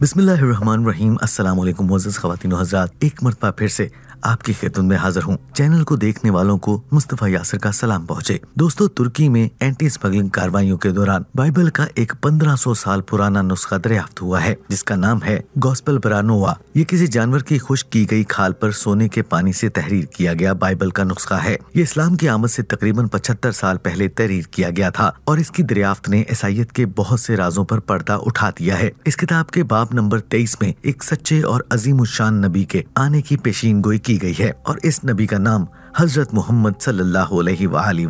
बिस्मिल्लाम अस्सलाम वालेकुम मोज़ हजरात एक मरतबा फिर से आपकी खिदमत में हाजिर हूँ चैनल को देखने वालों को मुस्तफ़ा यासर का सलाम पहुँचे दोस्तों तुर्की में एंटी स्मगलिंग कार्रवाइयों के दौरान बाइबल का एक 1500 साल पुराना नुस्खा दरियाफ्त हुआ है जिसका नाम है गोस्पल बरानोवा ये किसी जानवर की खुश की गई खाल पर सोने के पानी से तहरीर किया गया बाइबल का नुस्खा है ये इस्लाम की आमद से तकरीबन 75 साल पहले तहरीर किया गया था और इसकी दरियाफ्त ने ईसाइत के बहुत से राजों पर पर्दा उठा दिया है इस किताब के बाब नंबर तेईस में एक सच्चे और अजीम शान नबी के आने की पेशीन गोई की गई है और इस नबी का नाम हजरत मोहम्मद सल्लल्लाहु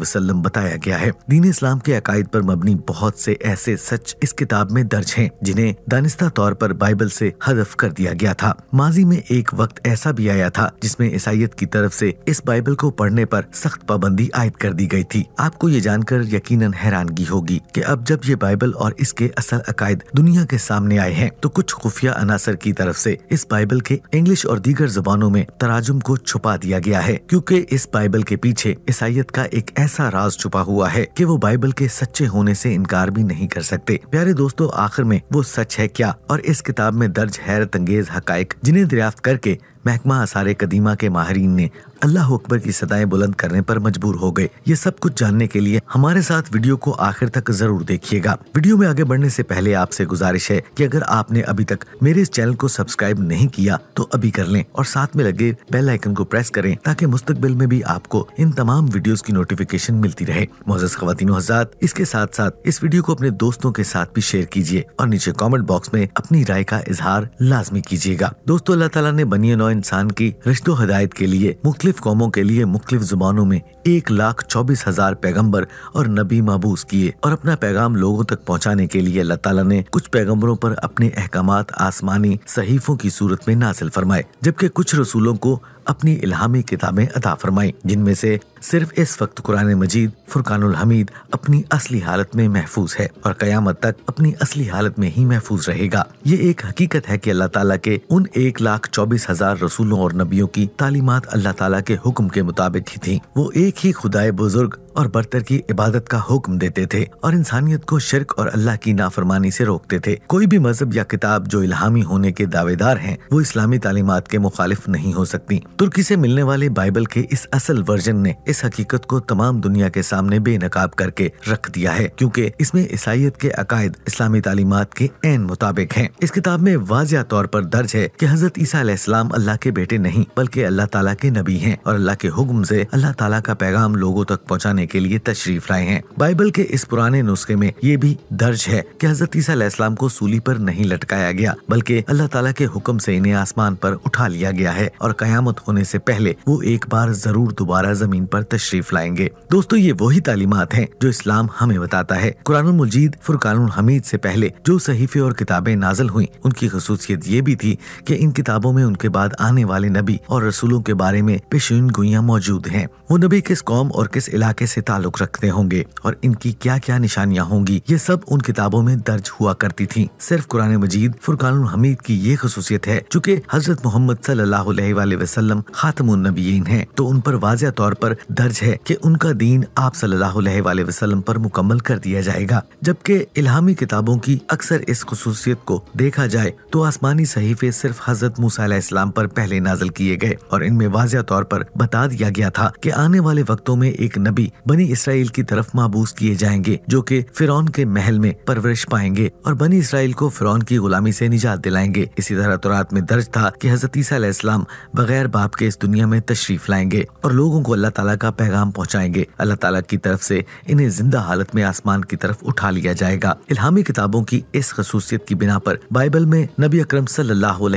वसल्लम बताया गया है दीन इस्लाम के अकायद पर मबनी बहुत से ऐसे सच इस किताब में दर्ज हैं जिन्हें दानिस्ता तौर पर बाइबल से हदफ कर दिया गया था माजी में एक वक्त ऐसा भी आया था जिसमें ईसाइत की तरफ से इस बाइबल को पढ़ने पर सख्त पाबंदी आयद कर दी गई थी आपको ये जानकर यकीन हैरानगी होगी कि अब जब ये बाइबल और इसके असल अकायद दुनिया के सामने आए हैं तो कुछ खुफिया अनासर की तरफ से इस बाइबल के इंग्लिश और दीगर जबानों में तराजुम को छुपा दिया गया है क्योंकि इस बाइबल के पीछे ईसाइत का एक ऐसा राज छुपा हुआ है कि वो बाइबल के सच्चे होने से इनकार भी नहीं कर सकते प्यारे दोस्तों आखिर में वो सच है क्या और इस किताब में दर्ज हैरत अंगेज हक जिन्हें दरियाफ्त करके महकमा आसारे कदीमा के माहरीन ने अल्लाह अकबर की सदाएं बुलंद करने पर मजबूर हो गए ये सब कुछ जानने के लिए हमारे साथ वीडियो को आखिर तक जरूर देखिएगा वीडियो में आगे बढ़ने से पहले आपसे गुजारिश है कि अगर आपने अभी तक मेरे इस चैनल को सब्सक्राइब नहीं किया तो अभी कर लें और साथ में लगे बेल आइकन को प्रेस करें ताकि मुस्तकबिल में भी आपको इन तमाम वीडियो की नोटिफिकेशन मिलती रहे मोजस खातिन हजरात इसके साथ साथ इस वीडियो को अपने दोस्तों के साथ भी शेयर कीजिए और नीचे कॉमेंट बॉक्स में अपनी राय का इजहार लाजमी कीजिएगा दोस्तों अल्लाह तला ने बनिए नौ इंसान की रिश्तों हदायत के लिए मुख्तलिफ कौमों के लिए मुख्तलिफ जुबानों में एक लाख चौबीस हजार पैगम्बर और नबी महबूस किए और अपना पैगाम लोगों तक पहुँचाने के लिए अल्लाह ताला ने कुछ पैगम्बरों पर अपने अहकाम आसमानी सहीफों की सूरत में नासिल फरमाए जबकि कुछ रसूलों को अपनी इलाहामी किताबें अदा फरमाई जिनमें से सिर्फ इस वक्त कुरान मजीद फुरकानुल हमीद अपनी असली हालत में महफूज है और कयामत तक अपनी असली हालत में ही महफूज रहेगा ये एक हकीकत है कि अल्लाह ताला के उन एक लाख चौबीस हजार रसूलों और नबियों की तालीमत अल्लाह ताला के हुक्म के मुताबिक ही थी वो एक ही खुदाए बुजुर्ग और बर्तर की इबादत का हुक्म देते थे और इंसानियत को शिरक और अल्लाह की नाफरमानी से रोकते थे कोई भी मजहब या किताब जो इलामी होने के दावेदार हैं वो इस्लामी तालीमत के मुखालिफ नहीं हो सकती तुर्की से मिलने वाले बाइबल के इस असल वर्जन ने इस हकीकत को तमाम दुनिया के सामने बेनकाब करके रख दिया है क्योंकि इसमें ईसाइत के अकायद इस्लामी तालीमत के एन मुताबिक हैं इस किताब में वाजिया तौर पर दर्ज है कि हजरत ईसा इस्लाम अल्लाह के बेटे नहीं बल्कि अल्लाह ताला के नबी हैं और अल्लाह के हुक्म से अल्लाह ताला का पैगाम लोगों तक पहुंचाने के लिए तशरीफ लाए हैं बाइबल के इस पुराने नुस्खे में ये भी दर्ज है कि हजरत ईसा को सूली पर नहीं लटकाया गया बल्कि अल्लाह ताला के हुक्म से इन्हें आसमान पर उठा लिया गया है और कयामत होने से पहले वो एक बार जरूर दोबारा जमीन पर तशरीफ लाएंगे दोस्तों ये वही तालीमत है जो इस्लाम हमें बताता है कुरान मजीद फुरकान हमीद से पहले जो सहीफे और किताबें नाजल हुई उनकी खसूसियत ये भी थी कि इन किताबों में उनके बाद आने वाले नबी और रसूलों के बारे में पेशीन गुइया मौजूद हैं वो नबी किस कौम और किस इलाके से ताल्लुक रखते होंगे और इनकी क्या क्या निशानियाँ होंगी ये सब उन किताबों में दर्ज हुआ करती थी सिर्फ कुरान मजीद फुरकान हमीद की ये खसूसियत है चूँकि हजरत मोहम्मद सल्लाम खातम नबीन है तो उन पर वाज तौर पर दर्ज है की उनका दीन आप सल्लाम पर मुकम्मल कर दिया जाएगा जबकि इलामी किताबों की अक्सर इस खसूसियत को देखा जाए तो आसमानी सहीफे सिर्फ हजरत मूसा इस्लाम पर पहले नाजल किए गए और इनमें वाजिया तौर पर बता दिया गया था कि आने वाले वक्तों में एक नबी बनी इसराइल की तरफ महबूस किए जाएंगे जो कि फिरौन के महल में परवरिश पाएंगे और बनी इसराइल को फिरौन की गुलामी से निजात दिलाएंगे इसी तरह तुरात तो में दर्ज था कि हजरत ईसा बगैर बाप के इस दुनिया में तशरीफ लाएंगे और लोगों को अल्लाह ताला का पैगाम पहुंचाएंगे अल्लाह ताला की तरफ से इन्हें जिंदा हालत में आसमान की तरफ उठा लिया जाएगा इलामी किताबों की इस खसूसियत की बिना पर बाइबल में नबी अक्रम सल्लल्लाहु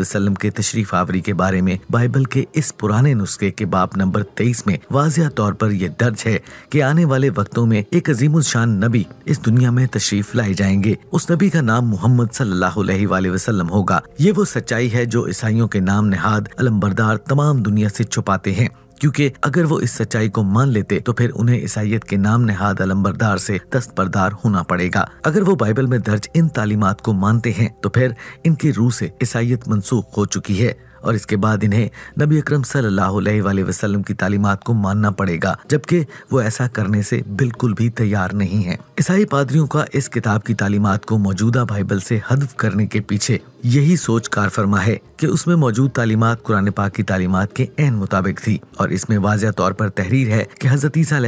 वसल्लम के तशरीफ आवरी के बारे में बाइबल के इस पुराने नुस्खे के बाप नंबर तेईस में वाजिया तौर पर यह दर्ज है है कि आने वाले वक्तों में एक अजीम शान नबी इस दुनिया में तशरीफ लाए जाएंगे उस नबी का नाम मोहम्मद वसल्लम होगा ये वो सच्चाई है जो ईसाइयों के नाम नहाद अलम्बरदार तमाम दुनिया से छुपाते हैं क्योंकि अगर वो इस सच्चाई को मान लेते तो फिर उन्हें ईसाइत के नाम नेहाद अलम्बरदार से दस्तबरदार होना पड़ेगा अगर वो बाइबल में दर्ज इन तालीमत को मानते हैं तो फिर इनकी रूह से ईसाइत मनसूख हो चुकी है और इसके बाद इन्हें नबी अक्रम सल्लल्लाहु वसल्लम की तालीमत को मानना पड़ेगा जबकि वो ऐसा करने से बिल्कुल भी तैयार नहीं है ईसाई पादरियों का इस किताब की तालीमत को मौजूदा बाइबल से हदफ करने के पीछे यही सोच कार फरमा है कि उसमें मौजूद तालीमत कुरान पाक की तालीमत के एन मुताबिक थी और इसमें वाजिया तौर पर तहरीर है कि हजरत ईसा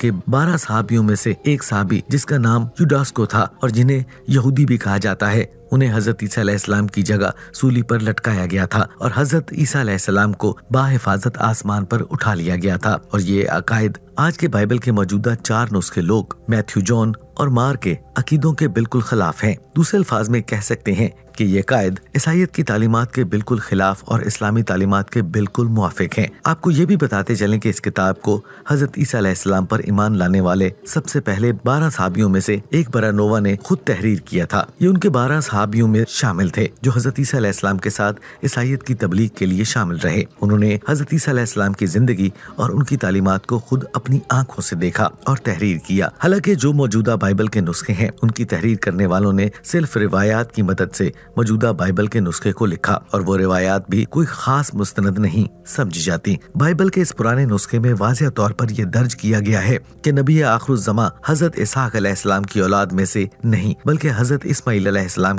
के बारह सहाबियों में से एक सहाबी जिसका नाम यूडास्को था और जिन्हें यहूदी भी कहा जाता है उन्हें हजरत ईसा की जगह सूली पर लटकाया गया था और हजरत ईसा को बाहिफाजत आसमान पर उठा लिया गया था और ये अकायद आज के बाइबल के मौजूदा चार नुस्खे लोग मैथ्यू जॉन और मार के अकीदों के बिल्कुल खिलाफ हैं दूसरे अल्फाज में कह सकते हैं कि ये कायद ईसाइत की तालीमत के बिल्कुल खिलाफ और इस्लामी तालीमत के बिल्कुल मुआफिक हैं आपको ये भी बताते चलें कि इस किताब को हजरत ईसा पर ईमान लाने वाले सबसे पहले बारह सहाबियों में से एक बरानोवा ने खुद तहरीर किया था ये उनके बारह सहाबियों में शामिल थे जो हजरत ईसा के साथ ईसाइत की तबलीग के लिए शामिल रहे उन्होंने हजरत ईसा की जिंदगी और उनकी तालीमत को खुद अपनी आँखों ऐसी देखा और तहरीर किया हालांकि जो मौजूदा बाइबल के नुस्खे हैं उनकी तहरीर करने वालों ने सिर्फ रिवायात की मदद से मौजूदा बाइबल के नुस्खे को लिखा और वो रिवायात भी कोई खास मुस्तंद नहीं समझी जाती बाइबल के इस पुराने नुस्खे में वाजिया तौर पर यह दर्ज किया गया है कि नबी जमा हजरत इसहाक अलैहिस्सलाम की औलाद में से नहीं बल्कि हजरत इस्माईल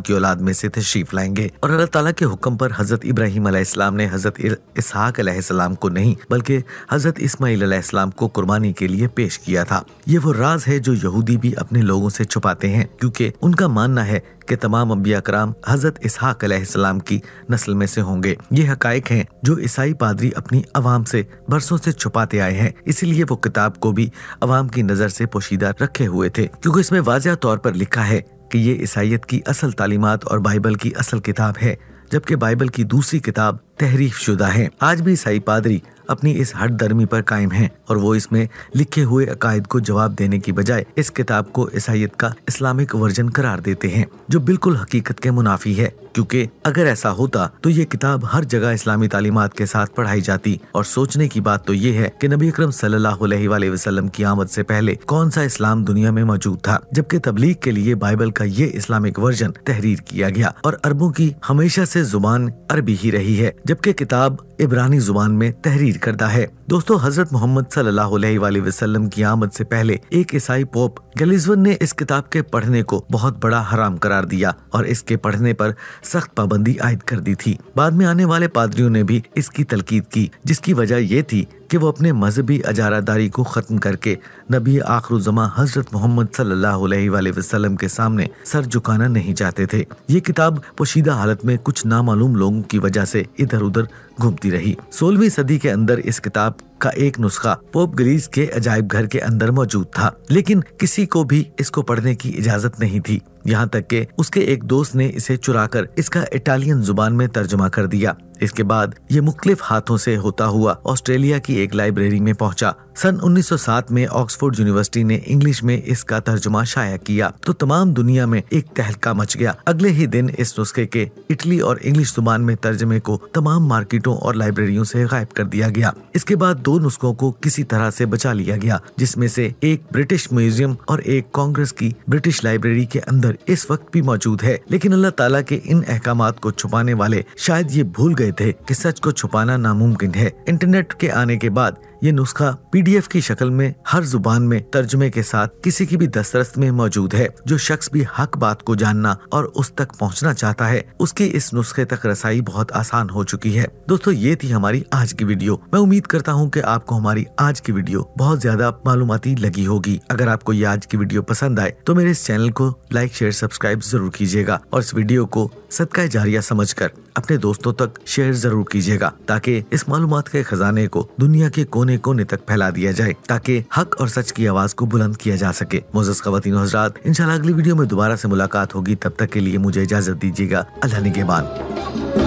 की औलाद में से तशरीफ लाएंगे और अल्लाह ताला के हुक्म पर हजरत इब्राहिम अलैहिस्सलाम ने हजरत इसहाक अलैहिस्सलाम को नहीं बल्कि हजरत इस्माईल अलैहिस्सलाम को कुर्बानी के लिए पेश किया था ये वो राज है जो यहूदी भी अपने अपने लोगों से छुपाते हैं क्योंकि उनका मानना है कि तमाम अम्बिया कराम हजरत इसहाक अलैहिस्सलाम की नस्ल में से होंगे ये हकायक हैं जो ईसाई पादरी अपनी आवाम से बरसों से छुपाते आए हैं इसीलिए वो किताब को भी आवाम की नज़र से पोशीदा रखे हुए थे क्योंकि इसमें वाजह तौर पर लिखा है कि ये ईसाइत की असल तालीमत और बाइबल की असल किताब है जबकि बाइबल की दूसरी किताब तहरीफ शुदा है आज भी ईसाई पादरी अपनी इस हट दर्मी पर कायम है और वो इसमें लिखे हुए अकायद को जवाब देने की बजाय इस किताब को ईसाइत का इस्लामिक वर्जन करार देते हैं जो बिल्कुल हकीकत के मुनाफी है क्योंकि अगर ऐसा होता तो ये किताब हर जगह इस्लामी तालीमत के साथ पढ़ाई जाती और सोचने की बात तो ये है कि नबी अक्रम सल्लल्लाहु वसल्लम की आमद से पहले कौन सा इस्लाम दुनिया में मौजूद था जबकि तबलीग के लिए बाइबल का ये इस्लामिक वर्जन तहरीर किया गया और अरबों की हमेशा से जुबान अरबी ही रही है जबकि किताब इबरानी जुबान में तहरीर करता है दोस्तों हजरत मोहम्मद सल्लल्लाहु अलैहि वसल्लम की आमद से पहले एक ईसाई पोप गलिजवन ने इस किताब के पढ़ने को बहुत बड़ा हराम करार दिया और इसके पढ़ने पर सख्त पाबंदी आयद कर दी थी बाद में आने वाले पादरियों ने भी इसकी तलकीद की जिसकी वजह ये थी कि वो अपने मजहबी अजारादारी को ख़त्म करके नबी आखर जमा हजरत मोहम्मद वसल्लम के सामने सर झुकाना नहीं चाहते थे ये किताब पोशीदा हालत में कुछ नामालूम लोगों की वजह से इधर उधर घूमती रही सोलहवीं सदी के अंदर इस किताब का एक नुस्खा पोप ग्रीस के अजायब घर के अंदर मौजूद था लेकिन किसी को भी इसको पढ़ने की इजाजत नहीं थी यहाँ तक के उसके एक दोस्त ने इसे चुरा कर इसका इटालियन जुबान में तर्जुमा कर दिया इसके बाद ये मुख्तलिफ हाथों से होता हुआ ऑस्ट्रेलिया की एक लाइब्रेरी में पहुंचा सन 1907 में ऑक्सफोर्ड यूनिवर्सिटी ने इंग्लिश में इसका तर्जुमा शाया किया तो तमाम दुनिया में एक तहलका मच गया अगले ही दिन इस नुस्खे के इटली और इंग्लिश जुबान में तर्जमे को तमाम मार्केटों और लाइब्रेरियों से गायब कर दिया गया इसके बाद दो नुस्खों को किसी तरह से बचा लिया गया जिसमें से एक ब्रिटिश म्यूजियम और एक कांग्रेस की ब्रिटिश लाइब्रेरी के अंदर इस वक्त भी मौजूद है लेकिन अल्लाह ताला के इन अहकाम को छुपाने वाले शायद ये भूल गए थे कि सच को छुपाना नामुमकिन है इंटरनेट के आने के बाद ये नुस्खा पीडीएफ की शक्ल में हर जुबान में तर्जमे के साथ किसी की भी दस्तरस में मौजूद है जो शख्स भी हक बात को जानना और उस तक पहुंचना चाहता है उसकी इस नुस्खे तक रसाई बहुत आसान हो चुकी है दोस्तों ये थी हमारी आज की वीडियो मैं उम्मीद करता हूँ की आपको हमारी आज की वीडियो बहुत ज्यादा मालूमती लगी होगी अगर आपको ये आज की वीडियो पसंद आए तो मेरे इस चैनल को लाइक शेयर सब्सक्राइब जरूर कीजिएगा और इस वीडियो को सदका जारिया समझकर अपने दोस्तों तक शेयर जरूर कीजिएगा ताकि इस मालूम के खजाने को दुनिया के कोने कोने तक फैला दिया जाए ताकि हक और सच की आवाज को बुलंद किया जा सके मोजस खातिन हजरात इंशाल्लाह अगली वीडियो में दोबारा से मुलाकात होगी तब तक के लिए मुझे इजाजत दीजिएगा अल्लाह के बाद